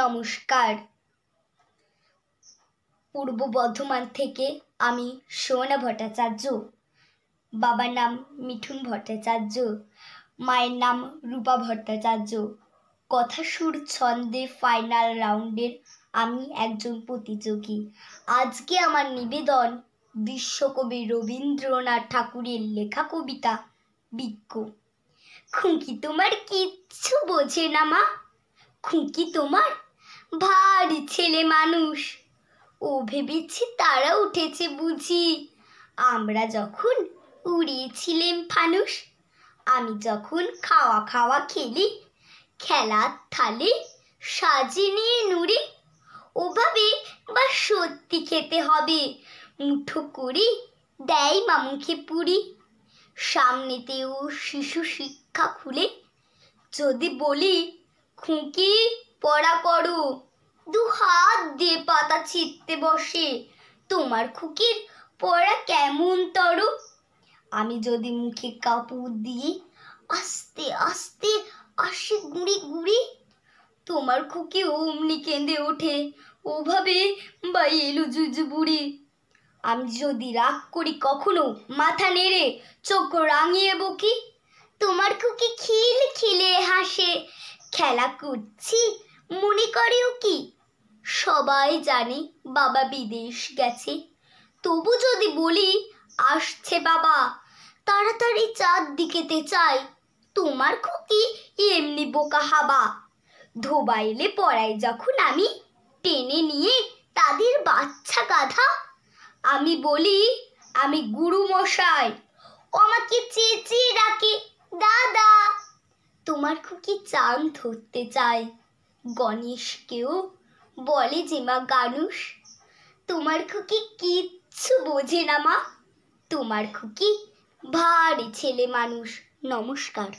নমস্কার পূর্ব বর্ধমান থেকে আমি সোনা ভট্টাচার্য বাবার নাম মিঠুন ভট্টাচার্য মায়ের নাম রূপা ভট্টাচার্য কথা সুর ছন্দে ফাইনাল রাউন্ডের আমি একজন প্রতিযোগী আজকে আমার নিবেদন বিশ্বকবি রবীন্দ্রনাথ ঠাকুরের লেখা কবিতা বিজ্ঞ খুঁকি তোমার কিচ্ছু বোঝে না মা খুঁকি তোমার ভারী ছেলে মানুষ ও ভেবেছি তারা উঠেছে বুঝি আমরা যখন উড়িয়েছিলেম ফানুষ আমি যখন খাওয়া খাওয়া খেলি খেলার থালি সাজিয়ে নিয়ে নুড়ি ওভাবে বা সত্যি খেতে হবে মুঠো করি দেয় মামুখে পুরি সামনেতেও শিশু শিক্ষা খুলে যদি বলি খুঁকি পড়া পড়ু দু হাত দিয়ে পাতা ছিঁড়তে বসে তোমার খুকির পড়া কেমন তরু আমি যদি মুখে কাপড় দিই আস্তে আস্তে আসি গুড়ি গুড়ি তোমার খুকি অমনি কেঁদে ওঠে ওভাবে বা এলু জুজু বুড়ি আমি যদি রাগ করি কখনো মাথা নেড়ে চোখ রাঙিয়ে বকি তোমার খুকি খিল খিলে হাসে খেলা করছি মনে করেও কি সবাই জানে বাবা বিদেশ গেছে তবু যদি বলি আসছে বাবা তাড়াতাড়ি চাঁদ দিকেতে চাই তোমার খুকি এমনি বোকা হাবা ধোবাইলে পড়াই যখন আমি টেনে নিয়ে তাদের বাচ্চা গাধা আমি বলি আমি গুরু মশাই আমাকে চেঁচিয়ে ডাকে তোমার খুকি চাঁদ ধরতে চায় গণেশকেও বলে যে মা গানুষ তোমার খুকি কিচ্ছু বোঝে না মা তোমার খুকি ভারী ছেলে মানুষ নমস্কার